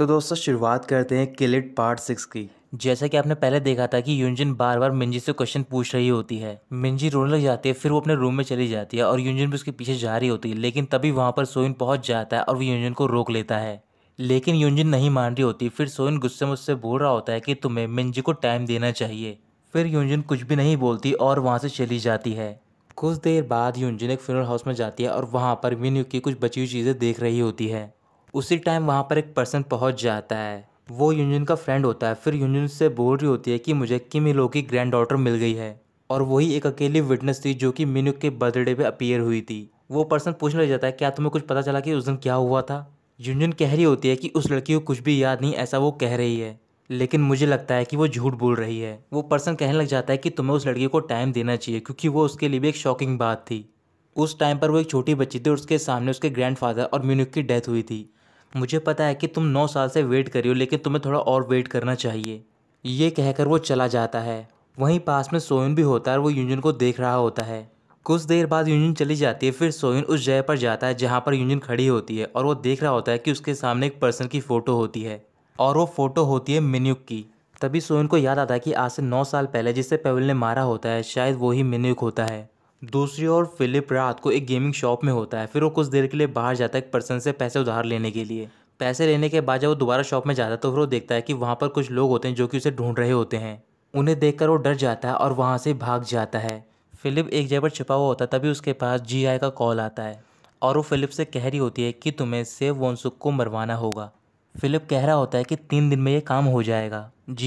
तो दोस्तों शुरुआत करते हैं किलिट पार्ट सिक्स की जैसा कि आपने पहले देखा था कि यूंजन बार बार मिंजी से क्वेश्चन पूछ रही होती है मिंजी रोने लग जाती है फिर वो अपने रूम में चली जाती है और यूंजन भी उसके पीछे जा रही होती है लेकिन तभी वहाँ पर सोइन पहुँच जाता है और वो यूंजन को रोक लेता है लेकिन यूंजन नहीं मान रही होती फिर सोइन गुस्से में उससे बोल रहा होता है कि तुम्हें मिंजी को टाइम देना चाहिए फिर यूंजन कुछ भी नहीं बोलती और वहाँ से चली जाती है कुछ देर बाद यूंजन एक फ्यूनल हाउस में जाती है और वहाँ पर मिन्यू की कुछ बची हुई चीज़ें देख रही होती है उसी टाइम वहाँ पर एक पर्सन पहुँच जाता है वो यूनियन का फ्रेंड होता है फिर यूनियन से बोल रही होती है कि मुझे किम इलो की ग्रैंड डॉटर मिल गई है और वही एक अकेली विटनेस थी जो कि मीनू के बर्थडे पे अपीयर हुई थी वो पर्सन पूछने लग जाता है क्या तुम्हें कुछ पता चला कि उस दिन क्या हुआ था यूनियन कह रही होती है कि उस लड़की को कुछ भी याद नहीं ऐसा वो कह रही है लेकिन मुझे लगता है कि वो झूठ बोल रही है वो पर्सन कहने लग जाता है कि तुम्हें उस लड़की को टाइम देना चाहिए क्योंकि वो उसके लिए भी एक शॉकिंग बात थी उस टाइम पर वो एक छोटी बच्ची थी और उसके सामने उसके ग्रैंडफादर और म्यूनिक की डेथ हुई थी मुझे पता है कि तुम नौ साल से वेट कर रही हो लेकिन तुम्हें थोड़ा और वेट करना चाहिए ये कहकर वो चला जाता है वहीं पास में सोयन भी होता है और वो यूनियन को देख रहा होता है कुछ देर बाद यूनियन चली जाती है फिर सोयन उस जगह पर जाता है जहाँ पर यूनियन खड़ी होती है और वो देख रहा होता है कि उसके सामने एक पर्सन की फ़ोटो होती है और वो फ़ोटो होती है मिन्युक की तभी सोयन को याद आता है कि आज से नौ साल पहले जिसे पेवल ने मारा होता है शायद वही ही मिन्युक होता है दूसरी ओर फिलिप रात को एक गेमिंग शॉप में होता है फिर वो कुछ देर के लिए बाहर जाता है एक पर्सन से पैसे उधार लेने के लिए पैसे लेने के बाद जब वो दोबारा शॉप में जाता है तो फिर वो देखता है कि वहाँ पर कुछ लोग होते हैं जो कि उसे ढूंढ रहे होते हैं उन्हें देखकर वो डर जाता है और वहाँ से भाग जाता है फिलिप एक जगह पर छिपा हुआ होता है तभी उसके पास जी आई का कॉल आता है और वो फिलिप से कह रही होती है कि तुम्हें सेव वोनसुक को मरवाना होगा फ़िलिप कह रहा होता है कि तीन दिन में ये काम हो जाएगा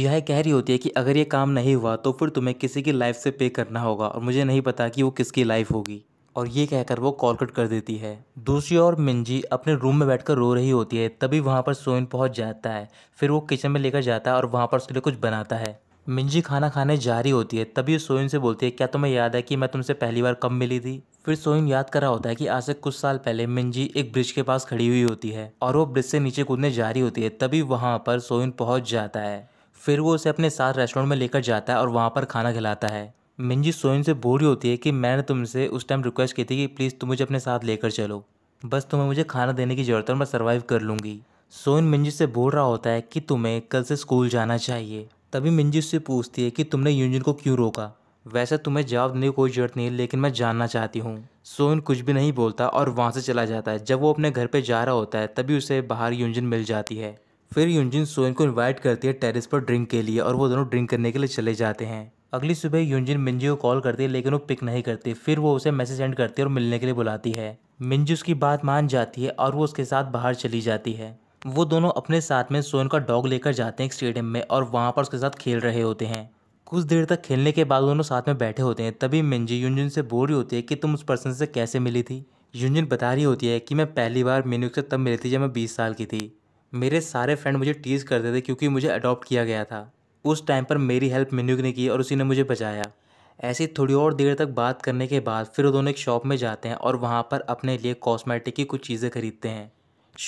हाई कह रही होती है कि अगर ये काम नहीं हुआ तो फिर तुम्हें किसी की लाइफ से पे करना होगा और मुझे नहीं पता कि वो किसकी लाइफ होगी और ये कहकर वो कॉल कट कर देती है दूसरी ओर मिंजी अपने रूम में बैठकर रो रही होती है तभी वहाँ पर सोइन पहुँच जाता है फिर वो किचन में लेकर जाता है और वहाँ पर उसके लिए कुछ बनाता है मिंजी खाना खाने जा रही होती है तभी सोइन से बोलती है क्या तुम्हें याद है कि मैं तुमसे पहली बार कब मिली थी फिर सोइन याद कर रहा होता है कि आज से कुछ साल पहले मिंजी एक ब्रिज के पास खड़ी हुई होती है और वो ब्रिज से नीचे कूदने जा रही होती है तभी वहाँ पर सोइन पहुँच जाता है फिर वो उसे अपने साथ रेस्टोरेंट में लेकर जाता है और वहाँ पर खाना खिलाता है मिंजी सोइन से बोरी होती है कि मैंने तुमसे उस टाइम रिक्वेस्ट की थी कि प्लीज़ तुम मुझे अपने साथ लेकर चलो बस तुम्हें मुझे खाना देने की ज़रूरत है मैं सर्वाइव कर लूँगी सोइन मिंजी से बोल रहा होता है कि तुम्हें कल से स्कूल जाना चाहिए तभी मिंजी उससे पूछती है कि तुमने यूनियन को क्यों रोका वैसे तुम्हें जवाब देने की कोई ज़रूरत नहीं लेकिन मैं जानना चाहती हूँ सोइन कुछ भी नहीं बोलता और वहाँ से चला जाता है जब वो अपने घर पर जा रहा होता है तभी उसे बाहर यूंजिन मिल जाती है फिर यूंजिन सोइन को इन्वाइट करती है टेरिस पर ड्रिंक के लिए और वो दोनों ड्रिंक करने के लिए चले जाते हैं अगली सुबह यूंजिन मिंजी को कॉल करती है लेकिन वो पिक नहीं करती फिर वो उसे मैसेज सेंड करती है और मिलने के लिए बुलाती है मिंजी उसकी बात मान जाती है और वो उसके साथ बाहर चली जाती है वो दोनों अपने साथ में सोइन का डॉग लेकर जाते हैं एक स्टेडियम में और वहाँ पर उसके साथ खेल रहे होते हैं कुछ देर तक खेलने के बाद दोनों साथ में बैठे होते हैं तभी मिंजी यूनजुन से बोल रही होती है कि तुम उस पर्सन से कैसे मिली थी यूनजुन बता रही होती है कि मैं पहली बार मीनू से तब मिली थी जब मैं बीस साल की थी मेरे सारे फ्रेंड मुझे टीज़ करते थे क्योंकि मुझे अडॉप्ट किया गया था उस टाइम पर मेरी हेल्प मीनू ने की और उसी ने मुझे बचाया ऐसी थोड़ी और देर तक बात करने के बाद फिर दोनों एक शॉप में जाते हैं और वहाँ पर अपने लिए कॉस्मेटिक की कुछ चीज़ें खरीदते हैं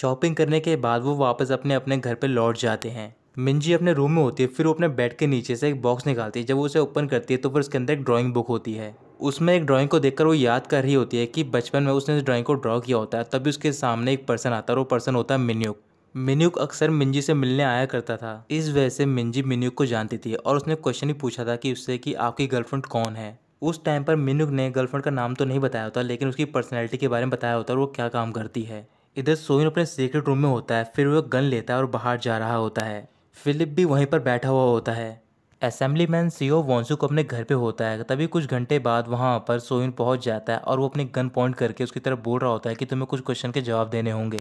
शॉपिंग करने के बाद वो वापस अपने अपने घर पर लौट जाते हैं मिंजी अपने रूम में होती है फिर वो अपने बेड के नीचे से एक बॉक्स निकालती है जब उसे ओपन करती है तो फिर उसके अंदर एक ड्राइंग बुक होती है उसमें एक ड्राइंग को देखकर वो याद कर रही होती है कि बचपन में उसने इस ड्राइंग को ड्रॉ किया होता है तभी उसके सामने एक पर्सन आता है और वो पर्सन होता है मिन्यूक मिन्यूक अक्सर मिंजी से मिलने आया करता था इस वजह से मिंजी मिन्यूक को जानती थी और उसने क्वेश्चन ही पूछा था कि उससे कि आपकी गर्लफ्रेंड कौन है उस टाइम पर मिन्यूक ने गर्लफ्रेंड का नाम तो नहीं बताया होता लेकिन उसकी पर्सनैलिटी के बारे में बताया होता और वो क्या काम करती है इधर सोहिन अपने सीक्रेट रूम में होता है फिर वो गन लेता है और बाहर जा रहा होता है फिलिप भी वहीं पर बैठा हुआ होता है असेंबली मैन सीओ को अपने घर पे होता है तभी कुछ घंटे बाद वहाँ पर सोइन पहुँच जाता है और वो अपनी गन पॉइंट करके उसकी तरफ बोल रहा होता है कि तुम्हें कुछ क्वेश्चन के जवाब देने होंगे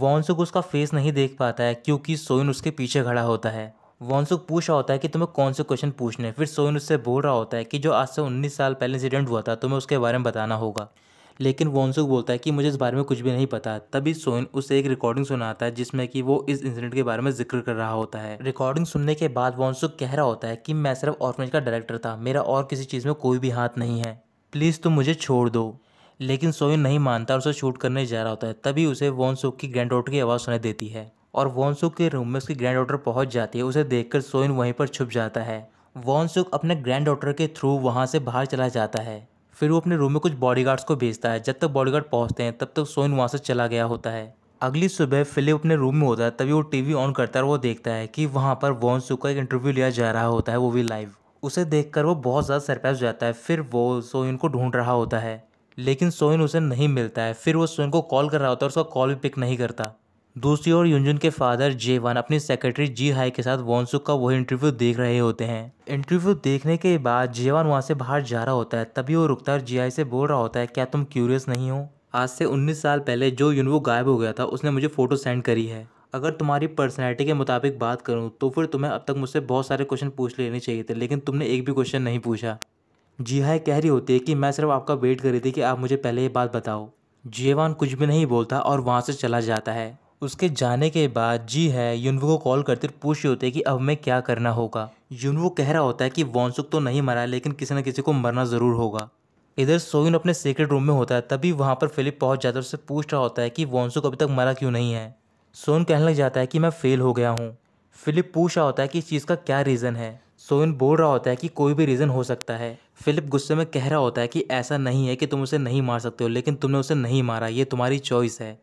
वॉन्सुक उसका फेस नहीं देख पाता है क्योंकि सोइन उसके पीछे खड़ा होता है वॉन्सुक पूछ रहा होता है कि तुम्हें कौन से क्वेश्चन पूछने फिर सोइन उससे बोल रहा होता है कि जो आज से उन्नीस साल पहले इंसिडेंट हुआ था तुम्हें उसके बारे में बताना होगा लेकिन वोनसुक बोलता है कि मुझे इस बारे में कुछ भी नहीं पता तभी सोइन उसे एक रिकॉर्डिंग सुनाता है जिसमें कि वो इस इंसिडेंट के बारे में जिक्र कर रहा होता है रिकॉर्डिंग सुनने के बाद वोनसुक कह रहा होता है कि मैं सिर्फ ऑर्फनेज का डायरेक्टर था मेरा और किसी चीज़ में कोई भी हाथ नहीं है प्लीज़ तुम मुझे छोड़ दो लेकिन सोइन नहीं मानता और उसे शूट करने जा रहा होता है तभी उसे वोनसुक की ग्रैंड डॉटर की आवाज़ सुनाई देती है और वोनसुक के रूम में उसकी ग्रैंड डॉटर पहुँच जाती है उसे कर सोइन वहीं पर छुप जाता है वोनसुक अपने ग्रैंड डॉटर के थ्रू वहाँ से बाहर चला जाता है फिर वो अपने रूम में कुछ बॉडीगार्ड्स को भेजता है जब तक बॉडीगार्ड पहुंचते हैं तब तक सोइन वहाँ से चला गया होता है अगली सुबह फिलिप अपने रूम में होता है तभी वो टीवी ऑन करता है और वो देखता है कि वहाँ पर सू का एक इंटरव्यू लिया जा रहा होता है वो भी लाइव उसे देखकर वो बहुत ज़्यादा सरप्राइज हो जाता है फिर वो सोइन को ढूंढ रहा होता है लेकिन सोइन उसे नहीं मिलता है फिर वो सोइन को कॉल कर रहा होता है उसका कॉल भी पिक नहीं करता दूसरी ओर यूनजुन के फादर जेवान अपनी सेक्रेटरी जी हाई के साथ वॉन्सुक का वही इंटरव्यू देख रहे होते हैं इंटरव्यू देखने के बाद जेवान वहाँ से बाहर जा रहा होता है तभी वो रुकता जी हाई से बोल रहा होता है क्या तुम क्यूरियस नहीं हो आज से 19 साल पहले जो यूनवो गायब हो गया था उसने मुझे फ़ोटो सेंड करी है अगर तुम्हारी पर्सनैलिटी के मुताबिक बात करूँ तो फिर तुम्हें अब तक मुझसे बहुत सारे क्वेश्चन पूछ लेने चाहिए थे लेकिन तुमने एक भी क्वेश्चन नहीं पूछा जी हाई कह रही होती है कि मैं सिर्फ आपका वेट कर रही थी कि आप मुझे पहले ये बात बताओ जेवान कुछ भी नहीं बोलता और वहाँ से चला जाता है उसके जाने के बाद जी है युनवो को कॉल करते पूछ रही होती है कि अब मैं क्या करना होगा युनवो कह रहा होता है कि वॉन्सुक तो नहीं मरा लेकिन किसी न किसी को मरना ज़रूर होगा इधर सोयुन अपने सीक्रेट रूम में होता है तभी वहाँ पर फिलिप पहुँच जाता है उससे पूछ रहा होता है कि वॉन्सुक अभी तक मरा क्यों नहीं है सोन कहने लग जाता है कि मैं फ़ेल हो गया हूँ फिलिप पूछ रहा होता है कि इस चीज़ का क्या रीज़न है सोइन बोल रहा होता है कि कोई भी रीज़न हो सकता है फिलिप गुस्से में कह रहा होता है कि ऐसा नहीं है कि तुम उसे नहीं मार सकते हो लेकिन तुमने उसे नहीं मारा ये तुम्हारी चॉइस है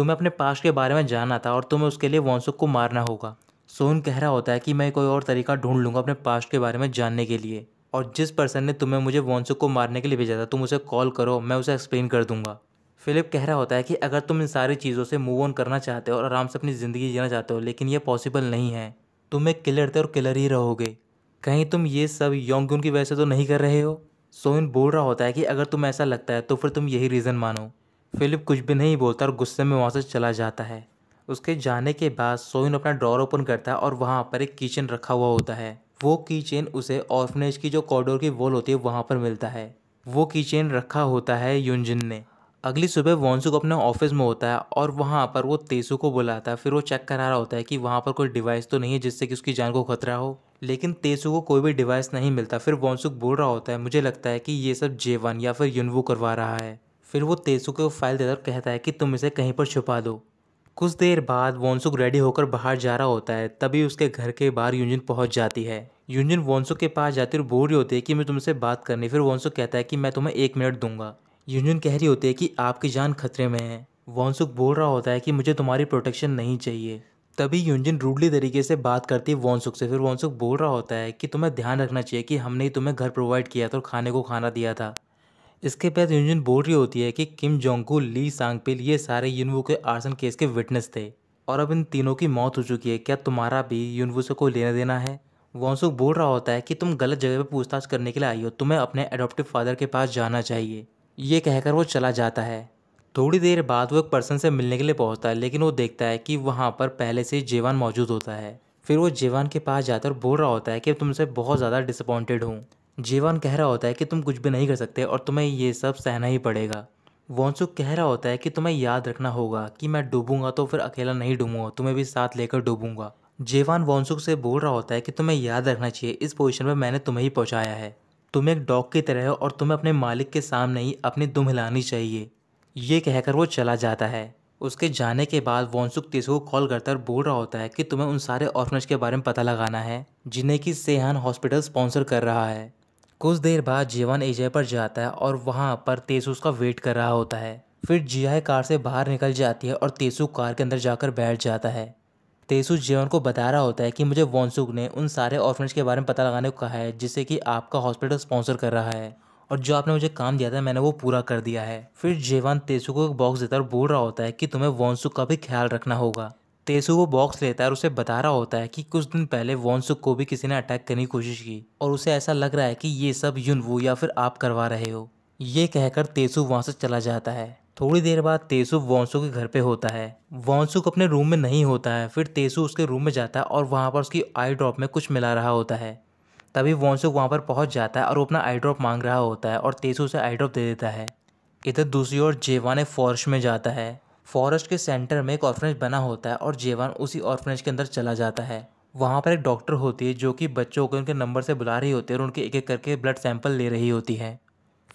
तुम्हें अपने पास्ट के बारे में जानना था और तुम्हें उसके लिए वॉन्सुक को मारना होगा सोन कह रहा होता है कि मैं कोई और तरीका ढूंढ लूँगा अपने पास्ट के बारे में जानने के लिए और जिस पर्सन ने तुम्हें मुझे वॉन्सुक को मारने के लिए भेजा था तुम उसे कॉल करो मैं उसे एक्सप्लेन कर दूंगा फिलिप कह रहा होता है कि अगर तुम इन सारी चीज़ों से मूव ऑन करना चाहते हो और आराम से अपनी ज़िंदगी जीना चाहते हो लेकिन ये पॉसिबल नहीं है तुम एक किलर थे और किलर ही रहोगे कहीं तुम ये सब योंगुन की वजह से तो नहीं कर रहे हो सोइन बोल रहा होता है कि अगर तुम ऐसा लगता है तो फिर तुम यही रीज़न मानो फिलिप कुछ भी नहीं बोलता और गुस्से में वहाँ से चला जाता है उसके जाने के बाद सोइन अपना ड्रॉर ओपन करता है और वहाँ पर एक किचन रखा हुआ होता है वो किचन उसे ऑर्फनेज की जो कॉरिडोर की वॉल होती है वहाँ पर मिलता है वो किचन रखा होता है यूनजिन ने अगली सुबह वॉन्सुक अपने ऑफिस में होता है और वहाँ पर वो तेसु को बुलाता है फिर वो चेक करा रहा होता है कि वहाँ पर कोई डिवाइस तो नहीं है जिससे कि उसकी जान को खतरा हो लेकिन तेसु को कोई भी डिवाइस नहीं मिलता फिर वॉन्सुक बोल रहा होता है मुझे लगता है कि ये सब जेवन या फिर युनवू करवा रहा है फिर वो तेसु को फाइल देता और कहता है कि तुम इसे कहीं पर छुपा दो कुछ देर बाद वोंसुक रेडी होकर बाहर जा रहा होता है तभी उसके घर के बाहर यूंजन पहुंच जाती है यूनियन वोंसुक के पास जाती और बोल रही होती है कि मैं तुमसे बात करनी फिर वोंसुक कहता है कि मैं तुम्हें एक मिनट दूंगा यूनियन कह रही होती है कि आपकी जान खतरे में है वोंसुक बोल रहा होता है कि मुझे तुम्हारी प्रोटेक्शन नहीं चाहिए तभी यूंजन रूडली तरीके से बात करती है वोंसुक से फिर वोंसुक बोल रहा होता है कि तुम्हें ध्यान रखना चाहिए कि हमने ही तुम्हें घर प्रोवाइड किया था और खाने को खाना दिया था इसके बाद यूनियन बोल रही होती है कि किम जोंगकू ली सांगपिल ये सारे यूनवू के आर्सन केस के विटनेस थे और अब इन तीनों की मौत हो चुकी है क्या तुम्हारा भी यूनवू से कोई लेना देना है वोंसुक बोल रहा होता है कि तुम गलत जगह पर पूछताछ करने के लिए आई हो तुम्हें अपने एडोप्टिव फादर के पास जाना चाहिए ये कहकर वो चला जाता है थोड़ी देर बाद वो एक पर्सन से मिलने के लिए पहुंचता है लेकिन वो देखता है कि वहाँ पर पहले से जेवान मौजूद होता है फिर वो जेवान के पास जाता है और बोल रहा होता है कि तुमसे बहुत ज़्यादा डिसअपॉइंटेड हूँ जीवन कह रहा होता है कि तुम कुछ भी नहीं कर सकते और तुम्हें ये सब सहना ही पड़ेगा वॉन्सुक कह रहा होता है कि तुम्हें याद रखना होगा कि मैं डूबूंगा तो फिर अकेला नहीं डूबूंगा तुम्हें भी साथ लेकर डूबूंगा जेवान वॉन्सुक से बोल रहा होता है कि तुम्हें याद रखना चाहिए इस पोजीशन पर मैंने तुम्हें ही पहुंचाया है तुम एक डॉग की तरह हो और तुम्हें अपने मालिक के सामने ही अपनी दुम हिलानी चाहिए ये कहकर वो चला जाता है उसके जाने के बाद वॉन्सुक तेसु को कॉल करता है बोल रहा होता है कि तुम्हें उन सारे ऑर्फनेज के बारे में पता लगाना है जिन्हें कि सेहान हॉस्पिटल स्पॉन्सर कर रहा है कुछ देर बाद जीवन एजय पर जाता है और वहाँ पर तेसु उसका वेट कर रहा होता है फिर जिया कार से बाहर निकल जाती है और तेसु कार के अंदर जाकर बैठ जाता है तेसु जीवन को बता रहा होता है कि मुझे वॉन्सुक ने उन सारे ऑर्फनेज के बारे में पता लगाने को कहा है जिससे कि आपका हॉस्पिटल स्पॉन्सर कर रहा है और जो आपने मुझे काम दिया था मैंने वो पूरा कर दिया है फिर जेवान तेसु को एक बॉक्स देता और बोल रहा होता है कि तुम्हें वॉन्सुक का भी ख्याल रखना होगा तेसु वो बॉक्स लेता है और उसे बता रहा होता है कि कुछ दिन पहले वॉन्सुक को भी किसी ने अटैक करने की कोशिश की और उसे ऐसा लग रहा है कि ये सब वो या फिर आप करवा रहे हो ये कहकर तेसु वहाँ से चला जाता है थोड़ी देर बाद तेसु वॉन्सु के घर पे होता है वॉन्सुक अपने रूम में नहीं होता है फिर तेसु उसके रूम में जाता है और वहाँ पर उसकी आई ड्रॉप में कुछ मिला रहा होता है तभी वॉन्सुक वहाँ पर पहुँच जाता है और वो अपना आई ड्रॉप मांग रहा होता है और तेसु उसे आई ड्रॉप दे देता है इधर दूसरी ओर जेवा ने फॉरेस्ट में जाता है फॉरेस्ट के सेंटर में एक ऑर्फनेज बना होता है और जेवान उसी ऑर्फनेज के अंदर चला जाता है वहाँ पर एक डॉक्टर होती है जो कि बच्चों को उनके नंबर से बुला रही होती है और उनके एक एक करके ब्लड सैंपल ले रही होती है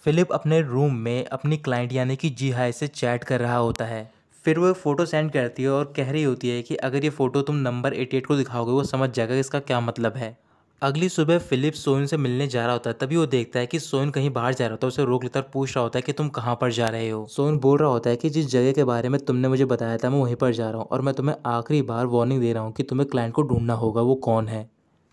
फिलिप अपने रूम में अपनी क्लाइंट यानी कि जी हाई से चैट कर रहा होता है फिर वो फ़ोटो सेंड करती है और कह रही होती है कि अगर ये फ़ोटो तुम नंबर 88 को दिखाओगे वो समझ जाएगा इसका क्या मतलब है अगली सुबह फिलिप सोइन से मिलने जा रहा होता है तभी वो देखता है कि सोइन कहीं बाहर जा रहा होता है उसे रोक लेता है पूछ रहा होता है कि तुम कहाँ पर जा रहे हो सोइन बोल रहा होता है कि जिस जगह के बारे में तुमने मुझे बताया था मैं वहीं पर जा रहा हूँ और मैं तुम्हें आखिरी बार वार्निंग दे रहा हूँ कि तुम्हें क्लाइंट को ढूंढना होगा वो कौन है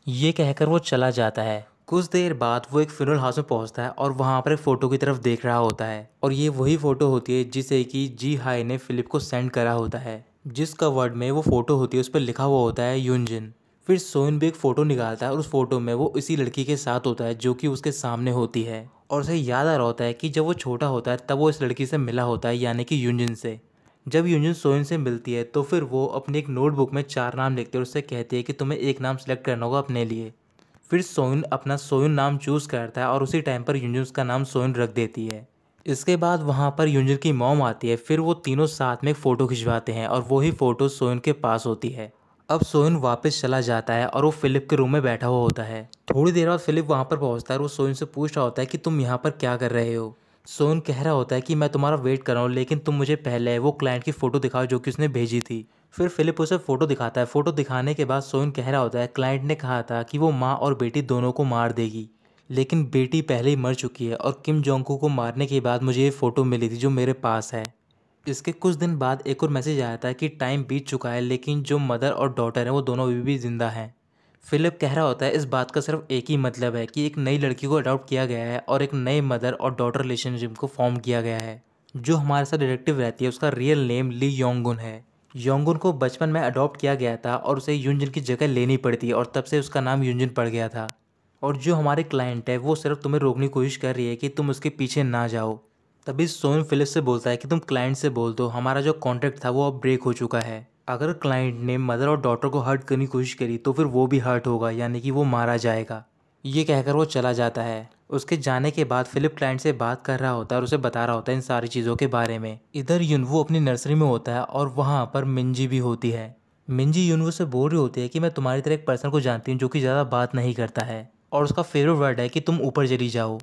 ये कहकर वो चला जाता है कुछ देर बाद वो एक फ्यूनल हाउस में पहुंचता है और वहाँ पर एक फ़ोटो की तरफ देख रहा होता है और ये वही फ़ोटो होती है जिसे कि जी हाई ने फिलिप को सेंड करा होता है जिस कवर्ड में वो फ़ोटो होती है उस पर लिखा हुआ होता है यूनजिन फिर भी एक फ़ोटो निकालता है और उस फोटो में वो इसी लड़की के साथ होता है जो कि उसके सामने होती है और उसे याद आ रहा होता है कि जब वो छोटा होता है तब वो इस लड़की से मिला होता है यानी कि यूनजिन से जब यूनजिन सोयन से मिलती है तो फिर वो अपनी एक नोटबुक में चार नाम लिखते और उससे कहती है कि तुम्हें एक नाम सेलेक्ट करना होगा अपने लिए फिर सोइन अपना सोयन नाम चूज़ करता है और उसी टाइम पर यूनजिन उसका नाम सोयन रख देती है इसके बाद वहाँ पर यूनजिन की मोम आती है फिर वो तीनों साथ में एक फ़ोटो खिंचवाते हैं और वही फ़ोटो सोयन के पास होती है अब सोइन वापस चला जाता है और वो फिलिप के रूम में बैठा हुआ होता है थोड़ी देर बाद फिलिप वहाँ पर पहुँचता है और वो सोइन से पूछ रहा होता है कि तुम यहाँ पर क्या कर रहे हो सोइन कह रहा होता है कि मैं तुम्हारा वेट कर रहा हूँ लेकिन तुम मुझे पहले वो क्लाइंट की फ़ोटो दिखाओ जो कि उसने भेजी थी फिर फिलिप उसे फ़ोटो दिखाता है फ़ोटो दिखाने के बाद सोइन कह रहा होता है क्लाइंट ने कहा था कि वो माँ और बेटी दोनों को मार देगी लेकिन बेटी पहले ही मर चुकी है और किम जोंगकू को मारने के बाद मुझे ये फ़ोटो मिली थी जो मेरे पास है इसके कुछ दिन बाद एक और मैसेज आया था कि टाइम बीत चुका है लेकिन जो मदर और डॉटर हैं वो दोनों अभी भी ज़िंदा हैं फिलिप कह रहा होता है इस बात का सिर्फ एक ही मतलब है कि एक नई लड़की को अडॉप्ट किया गया है और एक नए मदर और डॉटर रिलेशनशिप को फॉर्म किया गया है जो हमारे साथ डिटेक्टिव रहती है उसका रियल नेम ली योंगुन है योंगुन को बचपन में अडॉप्ट किया गया था और उसे यूंजन की जगह लेनी पड़ती और तब से उसका नाम यूंजन पड़ गया था और जो हमारे क्लाइंट है वो सिर्फ तुम्हें रोकने की कोशिश कर रही है कि तुम उसके पीछे ना जाओ तभी सोन फिलिप से बोलता है कि तुम क्लाइंट से बोल दो हमारा जो कॉन्ट्रैक्ट था वो अब ब्रेक हो चुका है अगर क्लाइंट ने मदर और डॉटर को हर्ट करने की कोशिश करी तो फिर वो भी हर्ट होगा यानी कि वो मारा जाएगा ये कहकर वो चला जाता है उसके जाने के बाद फिलिप क्लाइंट से बात कर रहा होता है और उसे बता रहा होता है इन सारी चीज़ों के बारे में इधर यूनवू अपनी नर्सरी में होता है और वहाँ पर मिंजी भी होती है मिंजी यूनवू से बोल रही होती है कि मैं तुम्हारी तरह एक पर्सन को जानती हूँ जो कि ज़्यादा बात नहीं करता है और उसका फेवरेट वर्ड है कि तुम ऊपर चली जाओ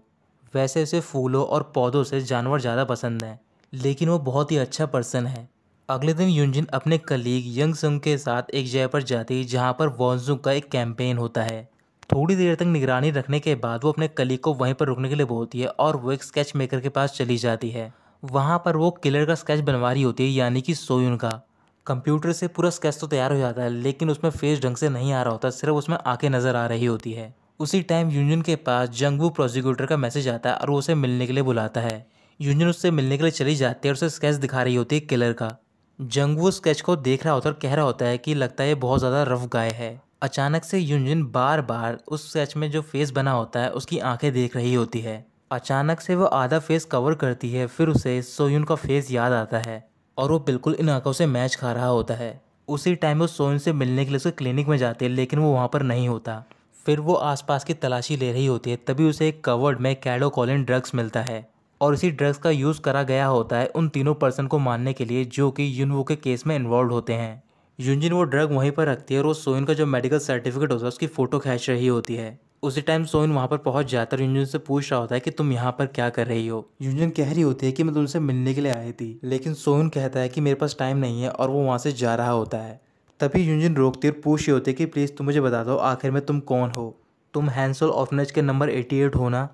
वैसे उसे फूलों और पौधों से जानवर ज़्यादा पसंद हैं लेकिन वो बहुत ही अच्छा पर्सन है अगले दिन यूनजिन अपने कलीग यंग संग के साथ एक जगह पर जाती है जहाँ पर वॉन्जुंग का एक कैंपेन होता है थोड़ी देर तक निगरानी रखने के बाद वो अपने कलीग को वहीं पर रुकने के लिए बोलती है और वो एक स्केच मेकर के पास चली जाती है वहाँ पर वो किलर का स्केच बनवा रही होती है यानी कि सोयून का कंप्यूटर से पूरा स्केच तो तैयार हो जाता है लेकिन उसमें फेस ढंग से नहीं आ रहा होता सिर्फ उसमें आँखें नज़र आ रही होती है उसी टाइम यूनियन के पास जंगवू प्रोसिक्यूटर का मैसेज आता है और वो उसे मिलने के लिए बुलाता है यूनियन उससे मिलने के लिए चली जाती है और उसे स्केच दिखा रही होती है किलर का जंगवू स्केच को देख रहा होता है और कह रहा होता है कि लगता है ये बहुत ज़्यादा रफ गाय है अचानक से यूनियन बार बार उस स्केच में जो फेस बना होता है उसकी आंखें देख रही होती है अचानक से वो आधा फेस कवर करती है फिर उसे सोयून का फेस याद आता है और वो बिल्कुल इन आंखों से मैच खा रहा होता है उसी टाइम वो सोयुन से मिलने के लिए उसके क्लिनिक में जाते हैं लेकिन वो वहाँ पर नहीं होता फिर वो आसपास की तलाशी ले रही होती है तभी उसे एक कवर्ड में कैडोकोलिन ड्रग्स मिलता है और इसी ड्रग्स का यूज़ करा गया होता है उन तीनों पर्सन को मारने के लिए जो कि यूनवो के केस में इन्वॉल्व होते हैं यूनजिन वो ड्रग वहीं पर रखती है और वो सोइन का जो मेडिकल सर्टिफिकेट होता है उसकी फ़ोटो खींच रही होती है उसी टाइम सोइन वहाँ पर पहुँच जाता है यूनजिन से पूछ रहा होता है कि तुम यहाँ पर क्या कर रही हो यूनजिन कह रही होती है कि मैं तुमसे मिलने के लिए आई थी लेकिन सोइन कहता है कि मेरे पास टाइम नहीं है और वो वहाँ से जा रहा होता है तभी युजिन रोकती और पूछ पूछी होती कि प्लीज़ तुम मुझे बता दो आखिर में तुम कौन हो तुम हैंसल ऑफनेज के नंबर एटी एट हो ना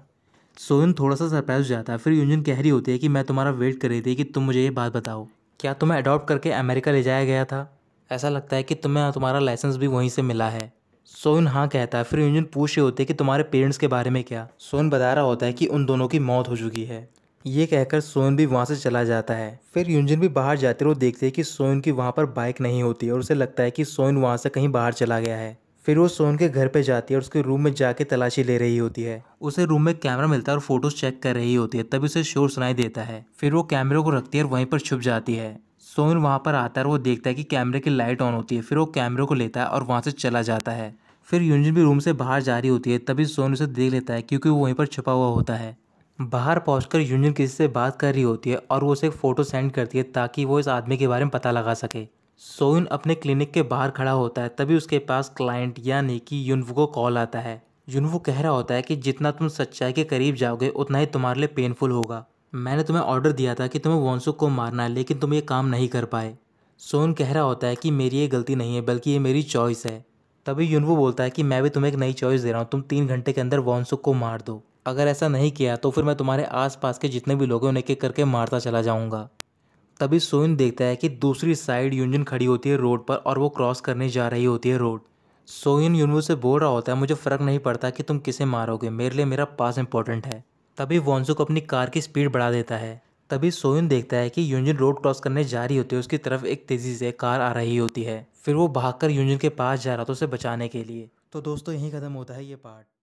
सोयन थोड़ा सा सरप्राइज हो जाता है फिर युजिन कह रही होती है कि मैं तुम्हारा वेट कर रही थी कि तुम मुझे ये बात बताओ क्या तुम्हें अडॉप्ट करके अमेरिका ले जाया गया था ऐसा लगता है कि तुम्हें तुम्हारा लाइसेंस भी वहीं से मिला है सोयन हाँ कहता है फिर युजिन पूछ रहे होते हैं कि तुम्हारे पेरेंट्स के बारे में क्या सोयन बता रहा होता है कि उन दोनों की मौत हो चुकी है ये कहकर सोयन भी वहाँ से चला जाता है फिर युंजन भी बाहर जाते हुए देखते हैं कि सोयन की वहाँ पर बाइक नहीं होती और उसे लगता है कि सोयन वहाँ से कहीं बाहर चला गया है फिर वो सोन के घर पे जाती है और उसके रूम में जाके तलाशी ले रही होती है उसे रूम में कैमरा मिलता है और फोटोज चेक कर रही होती है तभी उसे शोर सुनाई देता है फिर वो कैमरे को रखती है और वहीं पर छुप जाती है सोन वहाँ पर आता है और वो देखता है कि कैमरे की लाइट ऑन होती है फिर वो कैमरे को लेता है और वहाँ से चला जाता है फिर यूंजन भी रूम से बाहर जा रही होती है तभी सोन उसे देख लेता है क्योंकि वो वहीं पर छुपा हुआ होता है बाहर पहुंचकर यूनियन किसी से बात कर रही होती है और वो उसे एक फ़ोटो सेंड करती है ताकि वो इस आदमी के बारे में पता लगा सके सोइन अपने क्लिनिक के बाहर खड़ा होता है तभी उसके पास क्लाइंट यानी कि युनवू को कॉल आता है युनवू कह रहा होता है कि जितना तुम सच्चाई के करीब जाओगे उतना ही तुम्हारे लिए पेनफुल होगा मैंने तुम्हें ऑर्डर दिया था कि तुम्हें वॉन्सुक को मारना है लेकिन तुम ये काम नहीं कर पाए सोन कह रहा होता है कि मेरी ये गलती नहीं है बल्कि ये मेरी चॉइस है तभी युनवू बोलता है कि मैं भी तुम्हें एक नई चॉइस दे रहा हूँ तुम तीन घंटे के अंदर वॉन्सुक को मार दो अगर ऐसा नहीं किया तो फिर मैं तुम्हारे आसपास के जितने भी लोग हैं उन्हें एक करके मारता चला जाऊँगा तभी सोइन देखता है कि दूसरी साइड यूनजुन खड़ी होती है रोड पर और वो क्रॉस करने जा रही होती है रोड सोइन यूनवू से बोल रहा होता है मुझे फ़र्क नहीं पड़ता कि तुम किसे मारोगे मेरे लिए मेरा पास इंपॉर्टेंट है तभी को अपनी कार की स्पीड बढ़ा देता है तभी सोइन देखता है कि यूंजन रोड क्रॉस करने जा रही होती है उसकी तरफ एक तेज़ी से कार आ रही होती है फिर वो भागकर कर के पास जा रहा था उसे बचाने के लिए तो दोस्तों यहीं ख़त्म होता है ये पार्ट